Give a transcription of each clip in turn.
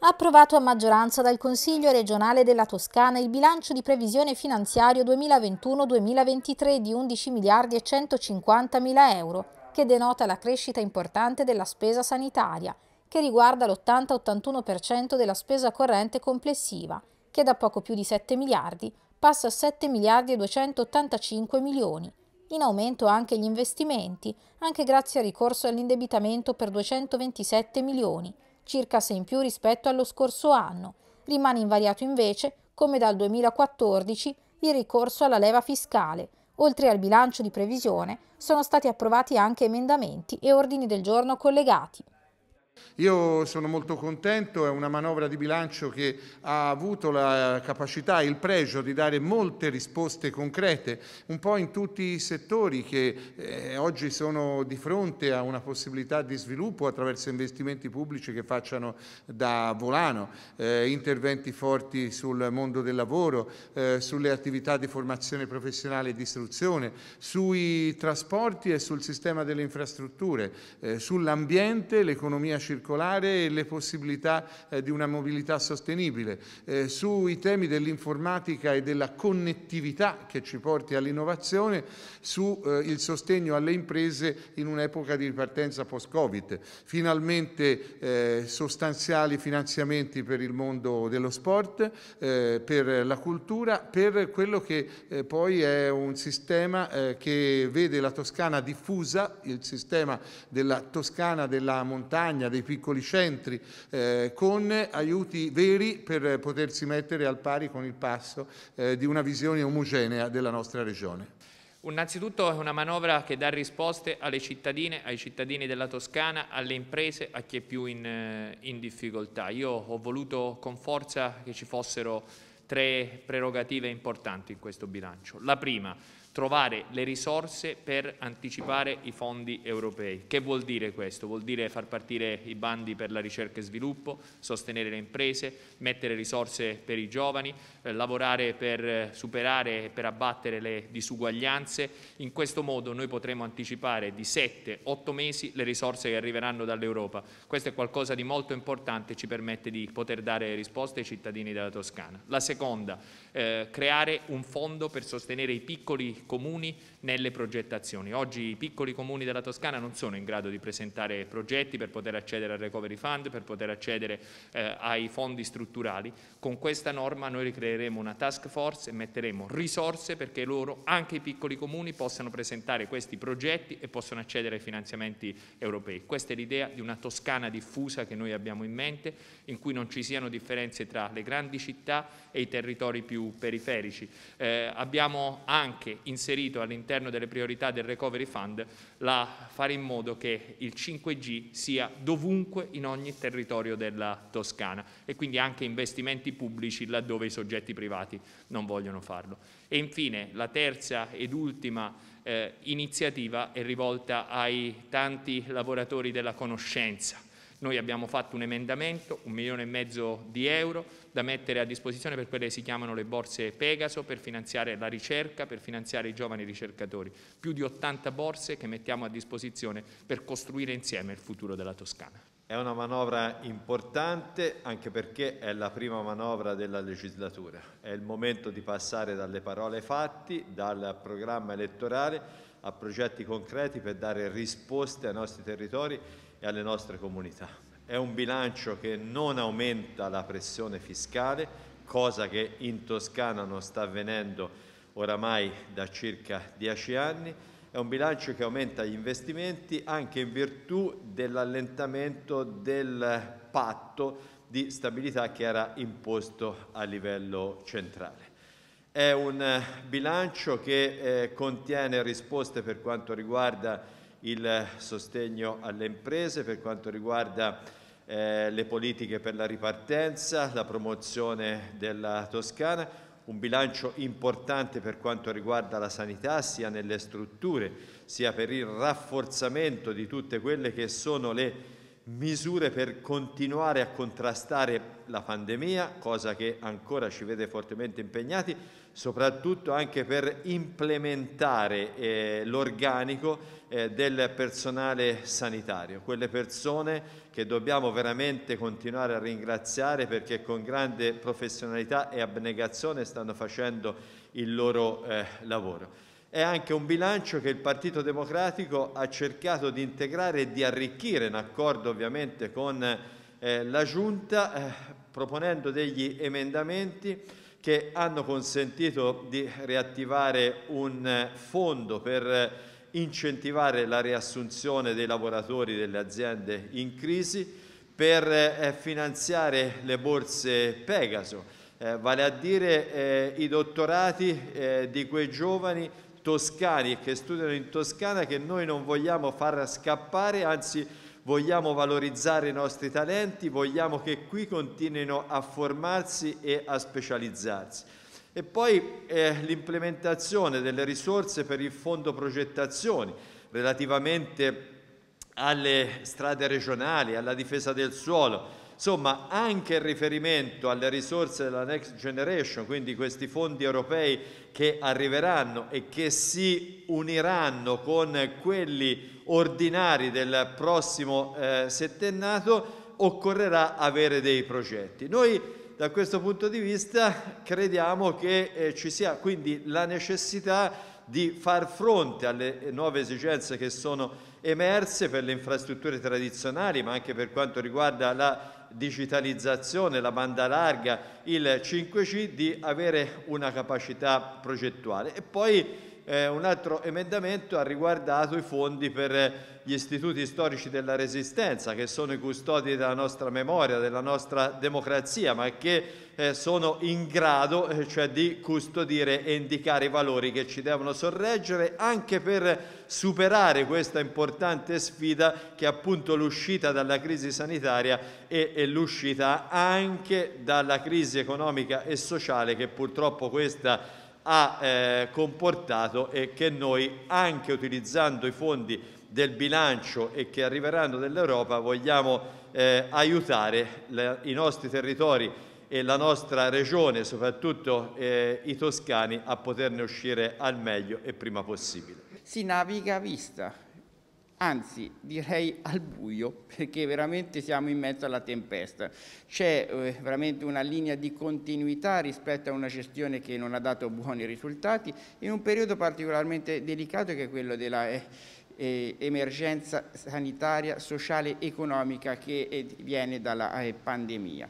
Approvato a maggioranza dal Consiglio regionale della Toscana il bilancio di previsione finanziario 2021-2023 di 11 miliardi e 150 mila euro, che denota la crescita importante della spesa sanitaria, che riguarda l'80-81% della spesa corrente complessiva, che da poco più di 7 miliardi passa a 7 miliardi e 285 milioni, in aumento anche gli investimenti, anche grazie al ricorso all'indebitamento per 227 milioni, circa 6 in più rispetto allo scorso anno. Rimane invariato invece, come dal 2014, il ricorso alla leva fiscale. Oltre al bilancio di previsione, sono stati approvati anche emendamenti e ordini del giorno collegati. Io sono molto contento, è una manovra di bilancio che ha avuto la capacità e il pregio di dare molte risposte concrete, un po' in tutti i settori che eh, oggi sono di fronte a una possibilità di sviluppo attraverso investimenti pubblici che facciano da volano, eh, interventi forti sul mondo del lavoro, eh, sulle attività di formazione professionale e di istruzione, sui trasporti e sul sistema delle infrastrutture, eh, sull'ambiente, l'economia circolare e le possibilità eh, di una mobilità sostenibile, eh, sui temi dell'informatica e della connettività che ci porti all'innovazione, sul eh, sostegno alle imprese in un'epoca di ripartenza post-Covid. Finalmente sostanziali finanziamenti per il mondo dello sport, per la cultura, per quello che poi è un sistema che vede la Toscana diffusa, il sistema della Toscana, della montagna, dei piccoli centri, eh, con aiuti veri per potersi mettere al pari con il passo eh, di una visione omogenea della nostra regione. Innanzitutto è una manovra che dà risposte alle cittadine, ai cittadini della Toscana, alle imprese, a chi è più in, eh, in difficoltà. Io ho voluto con forza che ci fossero tre prerogative importanti in questo bilancio. La prima, trovare le risorse per anticipare i fondi europei. Che vuol dire questo? Vuol dire far partire i bandi per la ricerca e sviluppo, sostenere le imprese, mettere risorse per i giovani, eh, lavorare per eh, superare e per abbattere le disuguaglianze. In questo modo noi potremo anticipare di 7-8 mesi le risorse che arriveranno dall'Europa. Questo è qualcosa di molto importante e ci permette di poter dare risposte ai cittadini della Toscana. La seconda, eh, creare un fondo per sostenere i piccoli comuni nelle progettazioni. Oggi i piccoli comuni della Toscana non sono in grado di presentare progetti per poter accedere al Recovery Fund, per poter accedere eh, ai fondi strutturali. Con questa norma noi ricreeremo una task force e metteremo risorse perché loro, anche i piccoli comuni, possano presentare questi progetti e possono accedere ai finanziamenti europei. Questa è l'idea di una Toscana diffusa che noi abbiamo in mente, in cui non ci siano differenze tra le grandi città e i territori più periferici. Eh, abbiamo anche inserito all'interno all'interno delle priorità del Recovery Fund la fare in modo che il 5G sia dovunque in ogni territorio della Toscana e quindi anche investimenti pubblici laddove i soggetti privati non vogliono farlo. E infine la terza ed ultima eh, iniziativa è rivolta ai tanti lavoratori della conoscenza noi abbiamo fatto un emendamento, un milione e mezzo di euro da mettere a disposizione per quelle che si chiamano le borse Pegaso per finanziare la ricerca, per finanziare i giovani ricercatori. Più di 80 borse che mettiamo a disposizione per costruire insieme il futuro della Toscana. È una manovra importante anche perché è la prima manovra della legislatura. È il momento di passare dalle parole ai fatti, dal programma elettorale a progetti concreti per dare risposte ai nostri territori e alle nostre comunità. È un bilancio che non aumenta la pressione fiscale, cosa che in Toscana non sta avvenendo oramai da circa dieci anni, è un bilancio che aumenta gli investimenti anche in virtù dell'allentamento del patto di stabilità che era imposto a livello centrale. È un bilancio che eh, contiene risposte per quanto riguarda il sostegno alle imprese per quanto riguarda eh, le politiche per la ripartenza, la promozione della Toscana, un bilancio importante per quanto riguarda la sanità sia nelle strutture sia per il rafforzamento di tutte quelle che sono le misure per continuare a contrastare la pandemia, cosa che ancora ci vede fortemente impegnati, soprattutto anche per implementare eh, l'organico eh, del personale sanitario, quelle persone che dobbiamo veramente continuare a ringraziare perché con grande professionalità e abnegazione stanno facendo il loro eh, lavoro. È anche un bilancio che il Partito Democratico ha cercato di integrare e di arricchire in accordo ovviamente con eh, la Giunta eh, proponendo degli emendamenti che hanno consentito di riattivare un fondo per incentivare la riassunzione dei lavoratori delle aziende in crisi, per eh, finanziare le borse Pegaso, eh, vale a dire eh, i dottorati di quei giovani toscani che studiano in Toscana che noi non vogliamo far scappare, anzi Vogliamo valorizzare i nostri talenti, vogliamo che qui continuino a formarsi e a specializzarsi. E poi eh, l'implementazione delle risorse per il fondo progettazioni relativamente alle strade regionali, alla difesa del suolo, Insomma, anche il riferimento alle risorse della Next Generation, quindi questi fondi europei che arriveranno e che si uniranno con quelli ordinari del prossimo eh, settennato, occorrerà avere dei progetti. Noi da questo punto di vista crediamo che eh, ci sia quindi la necessità di far fronte alle nuove esigenze che sono emerse per le infrastrutture tradizionali, ma anche per quanto riguarda la digitalizzazione, la banda larga, il 5G, di avere una capacità progettuale. E poi eh, un altro emendamento ha riguardato i fondi per eh, gli istituti storici della Resistenza, che sono i custodi della nostra memoria, della nostra democrazia, ma che eh, sono in grado eh, cioè, di custodire e indicare i valori che ci devono sorreggere anche per superare questa importante sfida che è appunto l'uscita dalla crisi sanitaria e, e l'uscita anche dalla crisi economica e sociale che purtroppo questa ha eh, comportato e che noi anche utilizzando i fondi del bilancio e che arriveranno dall'Europa vogliamo eh, aiutare le, i nostri territori e la nostra regione, soprattutto eh, i toscani, a poterne uscire al meglio e prima possibile. Si naviga a vista anzi direi al buio perché veramente siamo in mezzo alla tempesta. C'è eh, veramente una linea di continuità rispetto a una gestione che non ha dato buoni risultati in un periodo particolarmente delicato che è quello della... Eh, eh emergenza sanitaria, sociale, economica che eh, viene dalla eh, pandemia.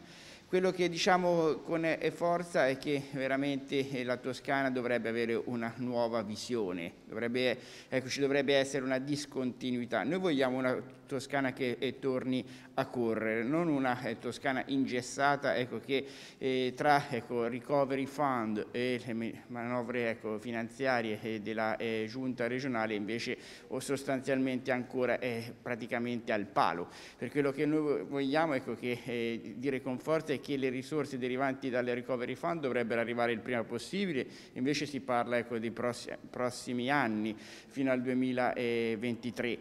Quello che diciamo con eh, forza è che veramente eh, la Toscana dovrebbe avere una nuova visione, dovrebbe, ecco, ci dovrebbe essere una discontinuità. Noi vogliamo una Toscana che eh, torni a correre, non una eh, Toscana ingessata ecco, che eh, tra ecco, recovery fund e le manovre ecco, finanziarie eh, della eh, giunta regionale invece o sostanzialmente ancora è eh, praticamente al palo. Per quello che noi vogliamo ecco, che, dire con forza è che le risorse derivanti dalle recovery fund dovrebbero arrivare il prima possibile, invece si parla ecco, dei prossimi, prossimi anni fino al 2023,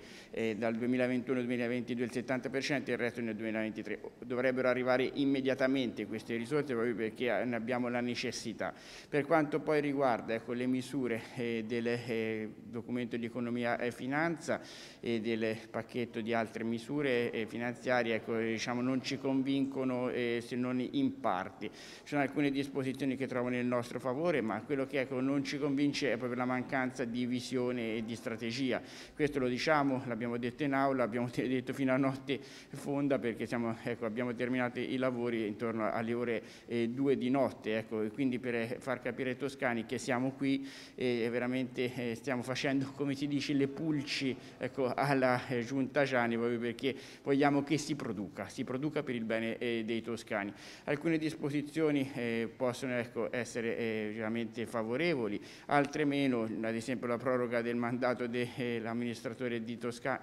dal 2021 esempio nel 2022 il 70% e il resto nel 2023. Dovrebbero arrivare immediatamente queste risorse proprio perché eh, ne abbiamo la necessità. Per quanto poi riguarda ecco, le misure eh, del eh, documento di economia e finanza e del pacchetto di altre misure eh, finanziarie, ecco, diciamo, non ci convincono eh, se non in parte. Ci sono alcune disposizioni che trovano il nostro favore, ma quello che ecco, non ci convince è proprio la mancanza di visione e di strategia. Questo lo diciamo, l'abbiamo detto in aula, abbiamo abbiamo detto fino a notte fonda perché siamo, ecco, abbiamo terminato i lavori intorno alle ore 2 eh, di notte, ecco, quindi per eh, far capire ai toscani che siamo qui e eh, veramente stiamo facendo, come si dice, le pulci ecco, alla giunta Gianni proprio perché vogliamo che si produca, si produca per il bene dei toscani. Alcune disposizioni possono ecco, essere veramente favorevoli, altre meno, ad esempio la proroga del mandato dell'amministratore di,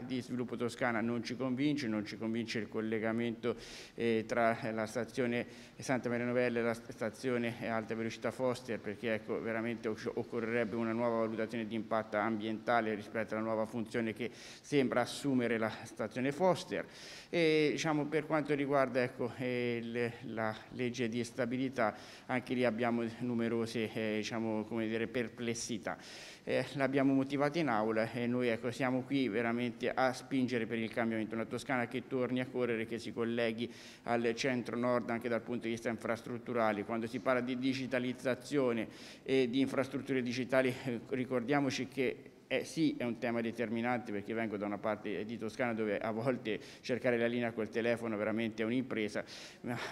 di sviluppo toscano Toscana non ci convince, non ci convince il collegamento eh, tra la stazione Santa Maria Novella e la stazione Alta Velocità Foster perché ecco, veramente occorrerebbe una nuova valutazione di impatto ambientale rispetto alla nuova funzione che sembra assumere la stazione Foster. E, diciamo, per quanto riguarda ecco, eh, la legge di stabilità, anche lì abbiamo numerose eh, diciamo, dire, perplessità eh, l'abbiamo motivata in aula e noi ecco, siamo qui veramente a spingere per il cambiamento, una Toscana che torni a correre, che si colleghi al centro-nord anche dal punto di vista infrastrutturale. Quando si parla di digitalizzazione e di infrastrutture digitali eh, ricordiamoci che eh, sì, è un tema determinante perché vengo da una parte di Toscana dove a volte cercare la linea col telefono veramente è un'impresa,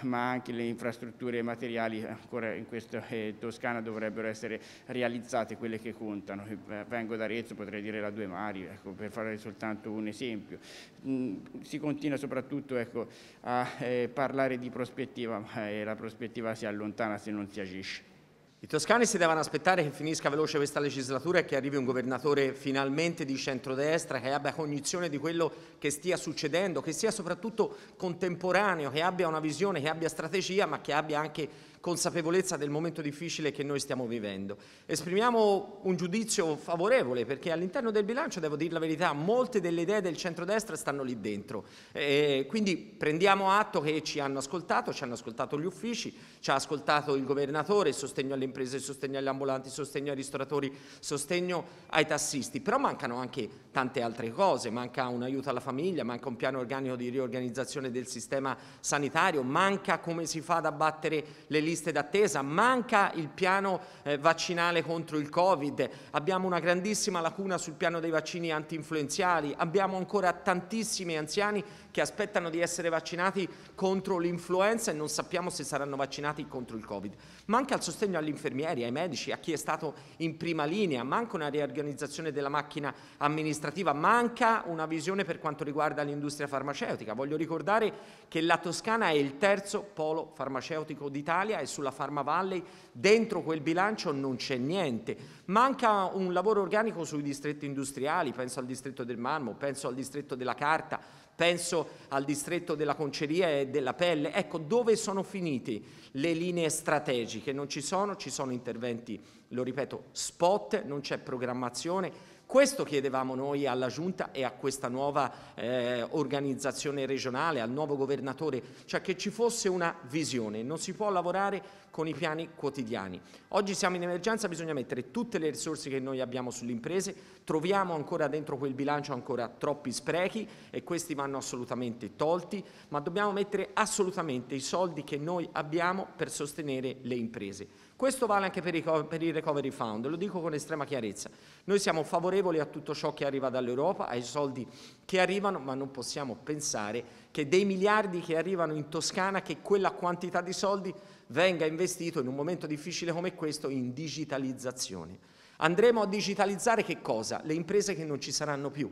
ma, anche le infrastrutture materiali ancora in questa eh, Toscana dovrebbero essere realizzate quelle che contano. Eh, vengo da Arezzo, potrei dire la Due Mari, ecco, per fare soltanto un esempio. Mm, si continua soprattutto ecco, a eh, parlare di prospettiva, ma eh, la prospettiva si allontana se non si agisce. I toscani si devono aspettare che finisca veloce questa legislatura e che arrivi un governatore finalmente di centrodestra che abbia cognizione di quello che stia succedendo, che sia soprattutto contemporaneo, che abbia una visione, che abbia strategia, ma che abbia anche consapevolezza del momento difficile che noi stiamo vivendo. Esprimiamo un giudizio favorevole perché all'interno del bilancio, devo dire la verità, molte delle idee del centrodestra stanno lì dentro. Eh, quindi prendiamo atto che ci hanno ascoltato, ci hanno ascoltato gli uffici, ci ha ascoltato il governatore, sostegno alle imprese, sostegno agli ambulanti, sostegno ai ristoratori, sostegno ai tassisti, però mancano anche tante altre cose, manca un aiuto alla famiglia, manca un piano organico di riorganizzazione del sistema sanitario, manca come si fa ad abbattere le linee liste d'attesa, manca il piano eh, vaccinale contro il Covid, abbiamo una grandissima lacuna sul piano dei vaccini antinfluenziali, abbiamo ancora tantissimi anziani che aspettano di essere vaccinati contro l'influenza e non sappiamo se saranno vaccinati contro il Covid. Manca il sostegno agli infermieri, ai medici, a chi è stato in prima linea, manca una riorganizzazione della macchina amministrativa, manca una visione per quanto riguarda l'industria farmaceutica. Voglio ricordare che la Toscana è il terzo polo farmaceutico d'Italia e sulla Pharma Valley dentro quel bilancio non c'è niente. Manca un lavoro organico sui distretti industriali, penso al distretto del marmo, penso al distretto della carta, penso al distretto della conceria e della pelle. Ecco, dove sono finite le linee strategiche? Non ci sono, ci sono interventi, lo ripeto, spot, non c'è programmazione, questo chiedevamo noi alla Giunta e a questa nuova eh, organizzazione regionale, al nuovo governatore, cioè che ci fosse una visione, non si può lavorare con i piani quotidiani. Oggi siamo in emergenza, bisogna mettere tutte le risorse che noi abbiamo sulle imprese, troviamo ancora dentro quel bilancio ancora troppi sprechi e questi vanno assolutamente tolti, ma dobbiamo mettere assolutamente i soldi che noi abbiamo per sostenere le imprese. Questo vale anche per i, recovery fund, lo dico con estrema chiarezza. Noi siamo favorevoli a tutto ciò che arriva dall'Europa, ai soldi che arrivano, ma non possiamo pensare che dei miliardi che arrivano in Toscana, che quella quantità di soldi venga investito in un momento difficile come questo in digitalizzazione. Andremo a digitalizzare che cosa? Le imprese che non ci saranno più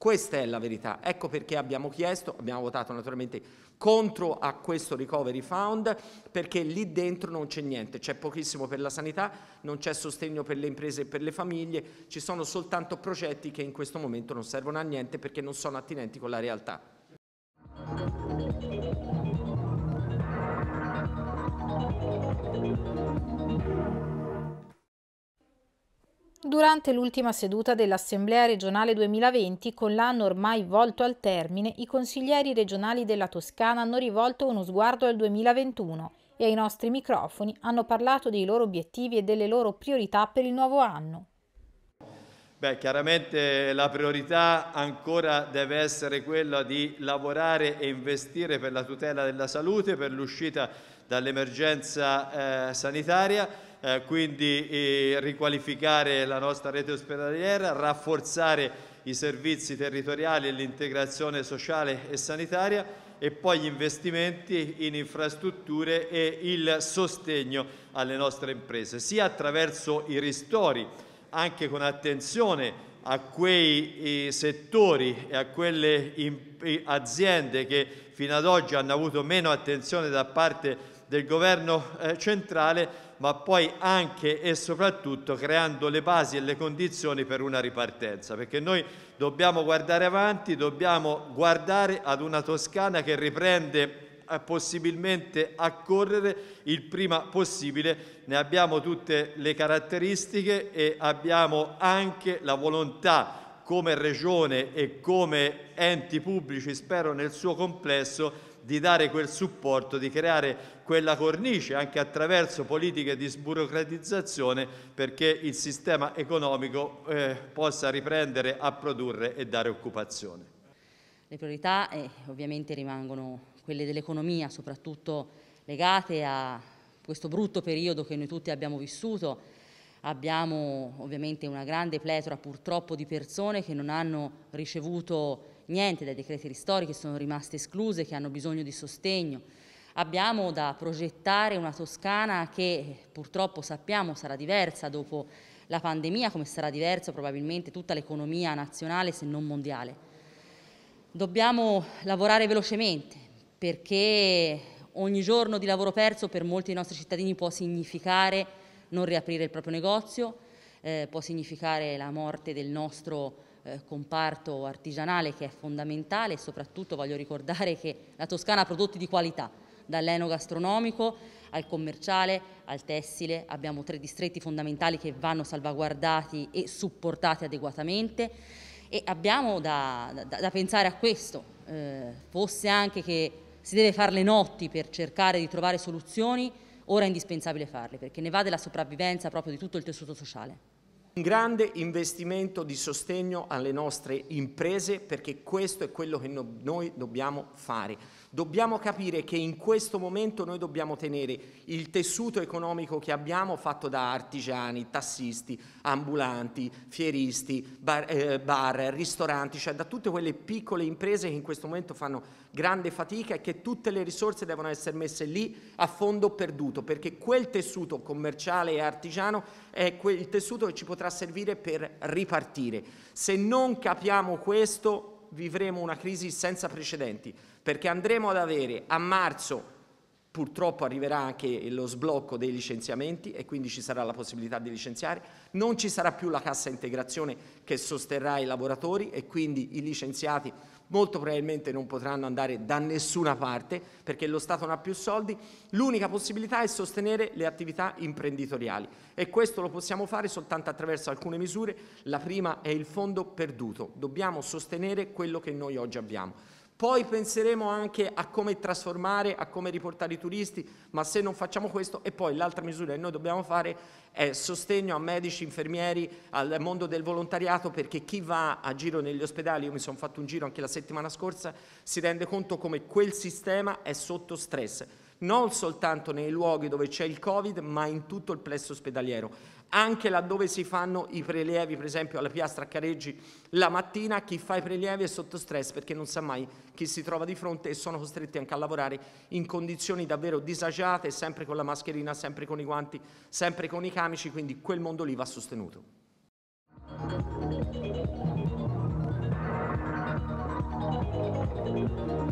questa è la verità. Ecco perché abbiamo chiesto, abbiamo votato naturalmente contro a questo recovery fund, perché lì dentro non c'è niente, c'è pochissimo per la sanità, non c'è sostegno per le imprese e per le famiglie, ci sono soltanto progetti che in questo momento non servono a niente perché non sono attinenti con la realtà. Thank you. Durante l'ultima seduta dell'Assemblea regionale 2020, con l'anno ormai volto al termine, i consiglieri regionali della Toscana hanno rivolto uno sguardo al 2021 e ai nostri microfoni hanno parlato dei loro obiettivi e delle loro priorità per il nuovo anno. Beh, chiaramente la priorità ancora deve essere quella di lavorare e investire per la tutela della salute, per l'uscita dall'emergenza eh, sanitaria eh, quindi eh, riqualificare la nostra rete ospedaliera, rafforzare i servizi territoriali e l'integrazione sociale e sanitaria e poi gli investimenti in infrastrutture e il sostegno alle nostre imprese, sia attraverso i ristori, anche con attenzione a quei eh, settori e a quelle aziende che fino ad oggi hanno avuto meno attenzione da parte del governo eh, centrale ma poi anche e soprattutto creando le basi e le condizioni per una ripartenza, perché noi dobbiamo guardare avanti, dobbiamo guardare ad una Toscana che riprende eh, possibilmente a correre il prima possibile. Ne abbiamo tutte le caratteristiche e abbiamo anche la volontà come regione e come enti pubblici, spero nel suo complesso, di dare quel supporto, di creare quella cornice anche attraverso politiche di sburocratizzazione perché il sistema economico eh, possa riprendere a produrre e dare occupazione. Le priorità eh, ovviamente rimangono quelle dell'economia, soprattutto legate a questo brutto periodo che noi tutti abbiamo vissuto. Abbiamo ovviamente una grande pletora purtroppo di persone che non hanno ricevuto niente dai decreti ristori che sono rimaste escluse, che hanno bisogno di sostegno. Abbiamo da progettare una Toscana che purtroppo sappiamo sarà diversa dopo la pandemia, come sarà diversa probabilmente tutta l'economia nazionale se non mondiale. Dobbiamo lavorare velocemente perché ogni giorno di lavoro perso per molti dei nostri cittadini può significare non riaprire il proprio negozio, eh, può significare la morte del nostro eh, comparto artigianale che è fondamentale e soprattutto voglio ricordare che la Toscana ha prodotti di qualità, dall'enogastronomico al commerciale, al tessile, abbiamo tre distretti fondamentali che vanno salvaguardati e supportati adeguatamente e abbiamo da, da, da pensare a questo, eh, fosse anche che si deve fare le notti per cercare di trovare soluzioni, ora è indispensabile farle perché ne va della sopravvivenza proprio di tutto il tessuto sociale. Un grande investimento di sostegno alle nostre imprese perché questo è quello che noi dobbiamo fare. Dobbiamo capire che in questo momento noi dobbiamo tenere il tessuto economico che abbiamo fatto da artigiani, tassisti, ambulanti, fieristi, bar, eh, bar ristoranti, cioè da tutte quelle piccole imprese che in questo momento fanno grande fatica e che tutte le risorse devono essere messe lì a fondo perduto, perché quel tessuto commerciale e artigiano è il tessuto che ci potrà servire per ripartire. Se non capiamo questo vivremo una crisi senza precedenti perché andremo ad avere a marzo purtroppo arriverà anche lo sblocco dei licenziamenti e quindi ci sarà la possibilità di licenziare, non ci sarà più la cassa integrazione che sosterrà i lavoratori e quindi i licenziati molto probabilmente non potranno andare da nessuna parte perché lo Stato non ha più soldi, l'unica possibilità è sostenere le attività imprenditoriali e questo lo possiamo fare soltanto attraverso alcune misure, la prima è il fondo perduto, dobbiamo sostenere quello che noi oggi abbiamo. Poi penseremo anche a come trasformare, a come riportare i turisti, ma se non facciamo questo e poi l'altra misura che noi dobbiamo fare è sostegno a medici, infermieri, al mondo del volontariato perché chi va a giro negli ospedali, io mi sono fatto un giro anche la settimana scorsa, si rende conto come quel sistema è sotto stress non soltanto nei luoghi dove c'è il Covid, ma in tutto il plesso ospedaliero anche laddove si fanno i prelievi, per esempio alla piastra a Careggi la mattina, chi fa i prelievi è sotto stress perché non sa mai chi si trova di fronte e sono costretti anche a lavorare in condizioni davvero disagiate, sempre con la mascherina, sempre con i guanti, sempre con i camici, quindi quel mondo lì va sostenuto. Thank you.